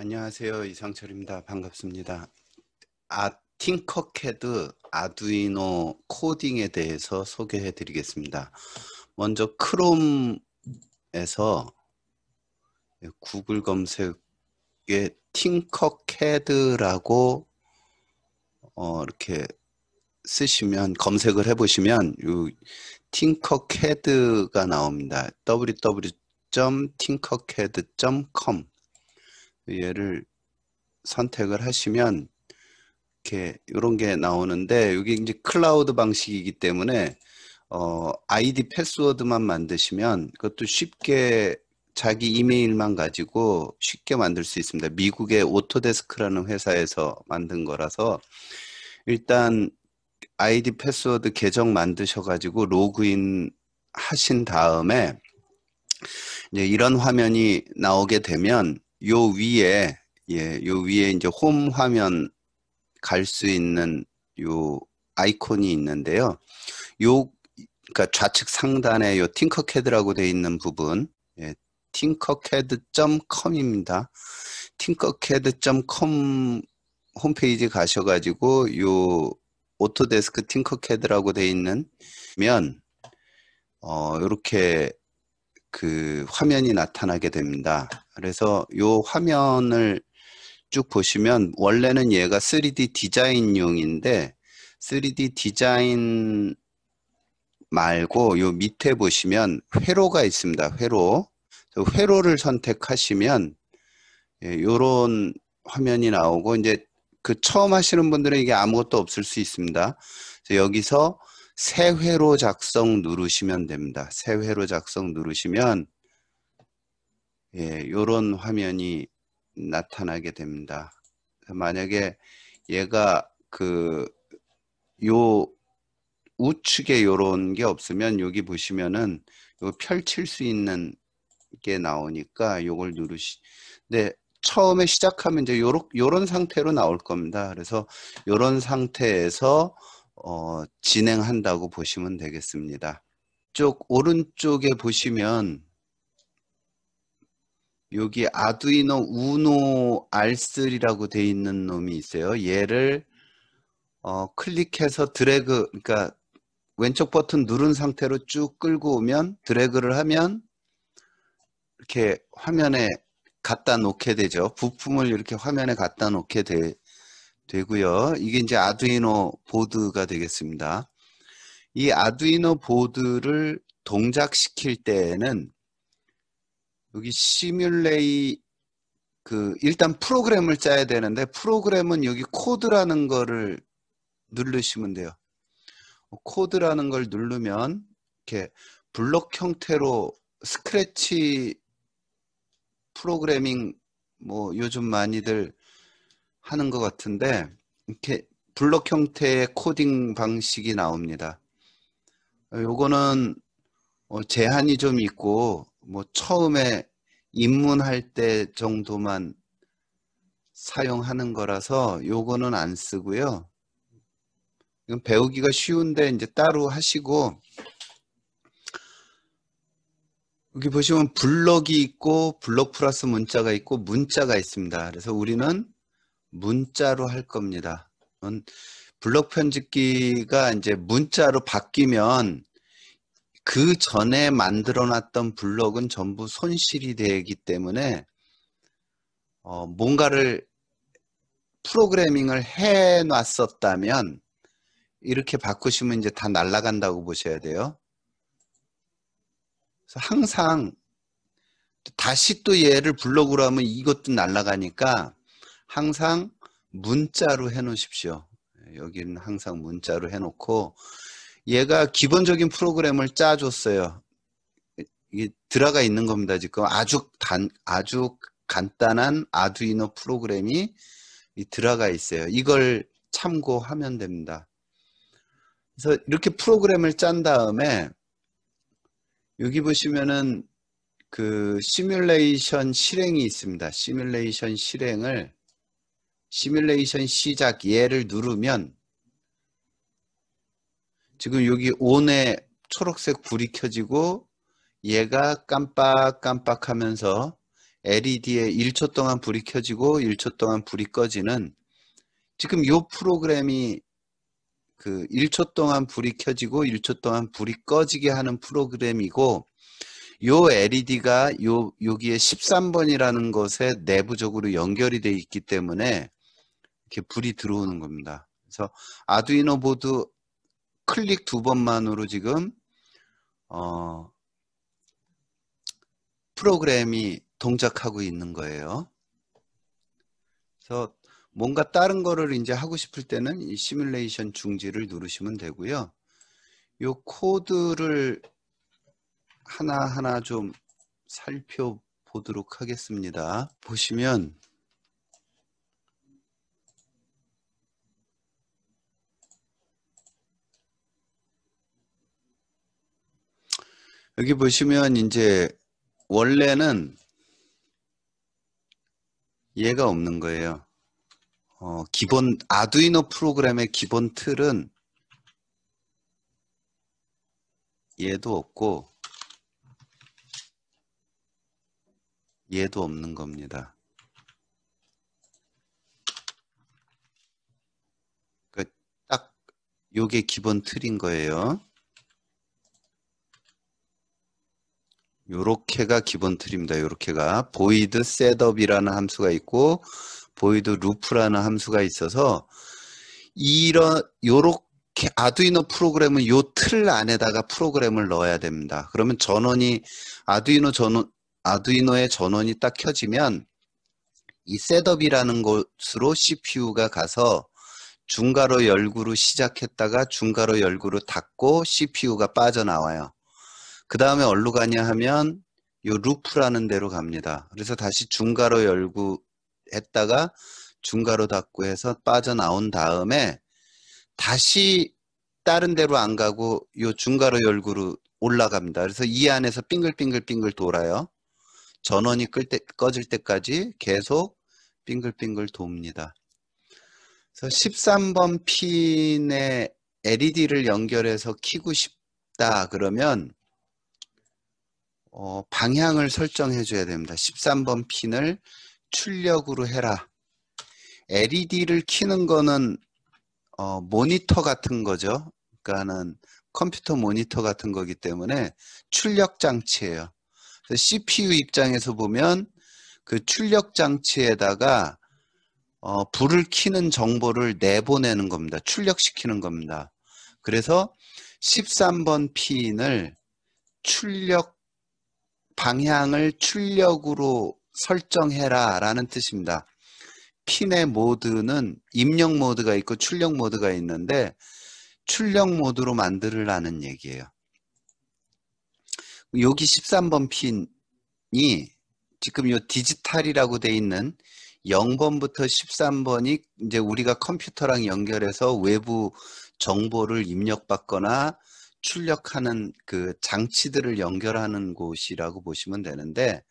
안녕하세요. 이상철입니다. 반갑습니다. 아, 팅커캐드 아두이노 코딩에 대해서 소개해 드리겠습니다. 먼저 크롬에서 구글 검색에 팅커캐드라고 어, 이렇게 쓰시면 검색을 해 보시면 이 팅커캐드가 나옵니다. www.tinkercad.com 얘를 선택을 하시면 이렇게 이런 게 나오는데 여기 이제 클라우드 방식이기 때문에 어, 아이디 패스워드만 만드시면 그것도 쉽게 자기 이메일만 가지고 쉽게 만들 수 있습니다. 미국의 오토데스크라는 회사에서 만든 거라서 일단 아이디 패스워드 계정 만드셔가지고 로그인 하신 다음에 이제 이런 화면이 나오게 되면 요 위에 예, 요 위에 이제 홈 화면 갈 수 있는 요 아이콘이 있는데요. 요 그러니까 좌측 상단에 요 팅커캐드라고 되어 있는 부분 예, tinkercad.com입니다. tinkercad.com 홈페이지 가셔가지고 요 오토데스크 팅커캐드라고 되어 있는 면 어, 이렇게 그 화면이 나타나게 됩니다. 그래서 이 화면을 쭉 보시면 원래는 얘가 3D 디자인용인데 3D 디자인 말고 요 밑에 보시면 회로가 있습니다. 회로. 회로를 선택하시면 예, 요런 화면이 나오고 이제 그 처음 하시는 분들은 이게 아무것도 없을 수 있습니다. 그래서 여기서 새 회로 작성 누르시면 됩니다. 새 회로 작성 누르시면 예, 요런 화면이 나타나게 됩니다. 만약에 얘가 그 요 우측에 요런 게 없으면 여기 보시면은 요 펼칠 수 있는 게 나오니까 요걸 누르시 근 처음에 시작하면 이제 요런 요런 상태로 나올 겁니다. 그래서 요런 상태에서 어, 진행한다고 보시면 되겠습니다. 쪽 오른쪽에 보시면 여기 아두이노 우노 알 R3라고 돼 있는 놈이 있어요. 얘를 어, 클릭해서 드래그 그러니까 왼쪽 버튼 누른 상태로 쭉 끌고 오면 드래그를 하면 이렇게 화면에 갖다 놓게 되죠. 부품을 이렇게 화면에 갖다 놓게 되, 되고요. 이게 이제 아두이노 보드가 되겠습니다. 이 아두이노 보드를 동작시킬 때에는 여기 시뮬레이 그 일단 프로그램을 짜야 되는데 프로그램은 여기 코드라는 거를 누르시면 돼요. 코드라는 걸 누르면 이렇게 블록 형태로 스크래치 프로그래밍 뭐 요즘 많이들 하는 것 같은데 이렇게 블록 형태의 코딩 방식이 나옵니다. 요거는 어, 제한이 좀 있고 뭐 처음에 입문할 때 정도만 사용하는 거라서 요거는 안 쓰고요. 이건 배우기가 쉬운데 이제 따로 하시고 여기 보시면 블럭이 있고 블럭 플러스 문자가 있고 문자가 있습니다. 그래서 우리는 문자로 할 겁니다. 블록 편집기가 이제 문자로 바뀌면 그 전에 만들어 놨던 블록은 전부 손실이 되기 때문에 어, 뭔가를 프로그래밍을 해 놨었다면 이렇게 바꾸시면 이제 다 날아간다고 보셔야 돼요. 그래서 항상 다시 또 얘를 블록으로 하면 이것도 날아가니까 항상 문자로 해놓으십시오. 예, 여기는 항상 문자로 해놓고 얘가 기본적인 프로그램을 짜줬어요. 이게 들어가 있는 겁니다. 지금 아주 단 아주 간단한 아두이노 프로그램이 들어가 있어요. 이걸 참고하면 됩니다. 그래서 이렇게 프로그램을 짠 다음에 여기 보시면은 그 시뮬레이션 실행이 있습니다. 시뮬레이션 실행을 시뮬레이션 시작 예를 누르면 지금 여기 온에 초록색 불이 켜지고 얘가 깜빡깜빡 하면서 LED에 1초 동안 불이 켜지고 1초 동안 불이 꺼지는 지금 이 프로그램이 그 1초 동안 불이 켜지고 1초 동안 불이 꺼지게 하는 프로그램이고 요 LED가 요 여기에 13번이라는 것에 내부적으로 연결이 돼 있기 때문에 이렇게 불이 들어오는 겁니다. 그래서 아두이노 보드 클릭 두 번만으로 지금 어, 프로그램이 동작하고 있는 거예요. 그래서 뭔가 다른 거를 이제 하고 싶을 때는 이 시뮬레이션 중지를 누르시면 되고요. 이 코드를 하나하나 좀 살펴보도록 하겠습니다. 보시면 여기 보시면 이제 원래는 얘가 없는 거예요. 어, 기본 아두이노 프로그램의 기본 틀은 얘도 없고 얘도 없는 겁니다. 그딱 그러니까 요게 기본 틀인 거예요. 요렇게가 기본 틀입니다. 요렇게가 보이드 셋업이라는 함수가 있고 보이드 루프라는 함수가 있어서 이런 요렇게 아두이노 프로그램은 요 틀 안에다가 프로그램을 넣어야 됩니다. 그러면 전원이 아두이노 전원 아두이노의 전원이 딱 켜지면 이 셋업이라는 곳으로 CPU가 가서 중괄호 열구로 시작했다가 중괄호 열구로 닫고 CPU가 빠져나와요. 그 다음에 어디로 가냐 하면 요 루프라는 데로 갑니다. 그래서 다시 중괄호 열고 했다가 중괄호 닫고 해서 빠져나온 다음에 다시 다른 데로 안 가고 요중괄호 열고로 올라갑니다. 그래서 이 안에서 빙글빙글빙글 돌아요. 전원이 끌 때, 꺼질 때까지 계속 빙글빙글 돕니다. 그래서 13번 핀에 LED를 연결해서 키고 싶다 그러면 어, 방향을 설정해 줘야 됩니다. 13번 핀을 출력으로 해라. LED를 키는 거는 어, 모니터 같은 거죠. 그러니까는 컴퓨터 모니터 같은 거기 때문에 출력 장치예요. CPU 입장에서 보면 그 출력 장치에다가 어, 불을 키는 정보를 내보내는 겁니다. 출력시키는 겁니다. 그래서 13번 핀을 출력 방향을 출력으로 설정해라 라는 뜻입니다. 핀의 모드는 입력 모드가 있고 출력 모드가 있는데 출력 모드로 만들으라는 얘기예요. 여기 13번 핀이 지금 요 디지털이라고 돼 있는 0번부터 13번이 이제 우리가 컴퓨터랑 연결해서 외부 정보를 입력받거나 출력하는 그 장치들을 연결하는 곳이라고 보시면 되는데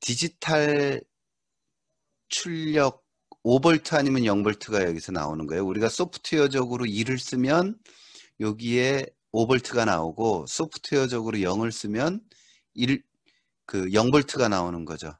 디지털 출력 5볼트 아니면 0볼트가 여기서 나오는 거예요. 우리가 소프트웨어적으로 2를 쓰면 여기에 5볼트가 나오고 소프트웨어적으로 0을 쓰면 1, 그 0볼트가 나오는 거죠.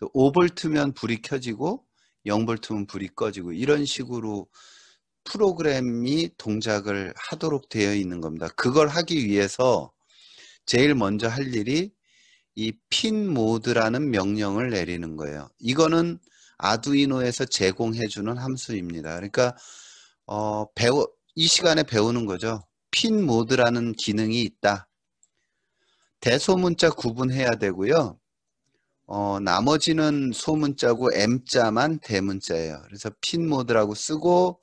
5볼트면 불이 켜지고 0볼트면 불이 꺼지고 이런 식으로 프로그램이 동작을 하도록 되어 있는 겁니다. 그걸 하기 위해서 제일 먼저 할 일이 이 핀 모드라는 명령을 내리는 거예요. 이거는 아두이노에서 제공해주는 함수입니다. 그러니까 어, 배우이 시간에 배우는 거죠. 핀 모드라는 기능이 있다. 대소문자 구분해야 되고요. 어, 나머지는 소문자고 M자만 대문자예요. 그래서 핀 모드라고 쓰고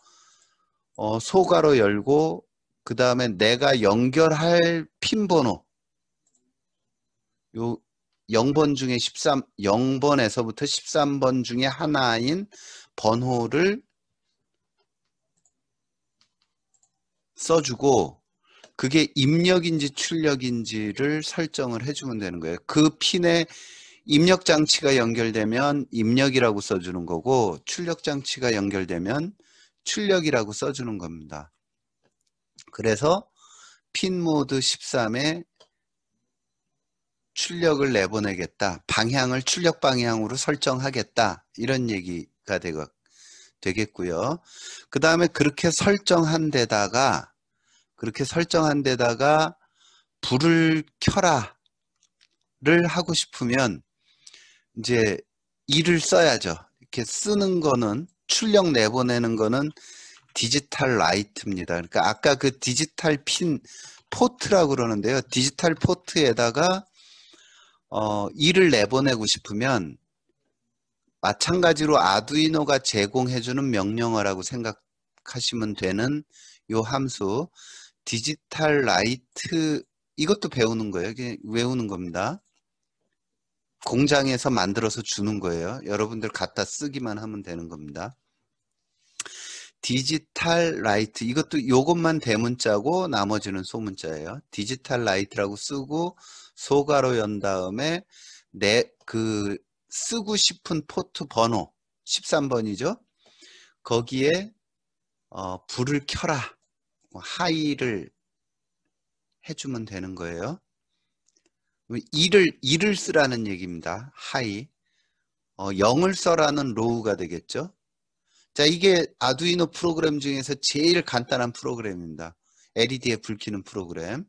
어, 소괄로 열고 그 다음에 내가 연결할 핀 번호 요 0번 중에 13, 0번에서부터 13번 중에 하나인 번호를 써주고 그게 입력인지 출력인지를 설정을 해주면 되는 거예요. 그 핀에 입력 장치가 연결되면 입력이라고 써주는 거고 출력 장치가 연결되면 출력이라고 써주는 겁니다. 그래서 핀 모드 13에 출력을 내보내겠다. 방향을 출력 방향으로 설정하겠다. 이런 얘기가 되고, 되겠고요. 그 다음에 그렇게 설정한 데다가 그렇게 설정한 데다가 불을 켜라를 하고 싶으면 이제 이를 써야죠. 이렇게 쓰는 거는 출력 내보내는 거는 디지털 라이트입니다. 그러니까 아까 그 디지털 핀 포트라고 그러는데요. 디지털 포트에다가 어, 일을 내보내고 싶으면 마찬가지로 아두이노가 제공해주는 명령어라고 생각하시면 되는 요 함수 디지털 라이트 이것도 배우는 거예요. 이게 외우는 겁니다. 공장에서 만들어서 주는 거예요. 여러분들 갖다 쓰기만 하면 되는 겁니다. 디지털 라이트 이것도 요것만 대문자고 나머지는 소문자예요. 디지털 라이트라고 쓰고 소가로 연 다음에 내 그 쓰고 싶은 포트 번호 13번이죠. 거기에 어, 불을 켜라 뭐 하이를 해주면 되는 거예요. 그 이를 이를 쓰라는 얘기입니다. 하이. 어, 0을 써라는 로우가 되겠죠. 자, 이게 아두이노 프로그램 중에서 제일 간단한 프로그램입니다. LED에 불키는 프로그램.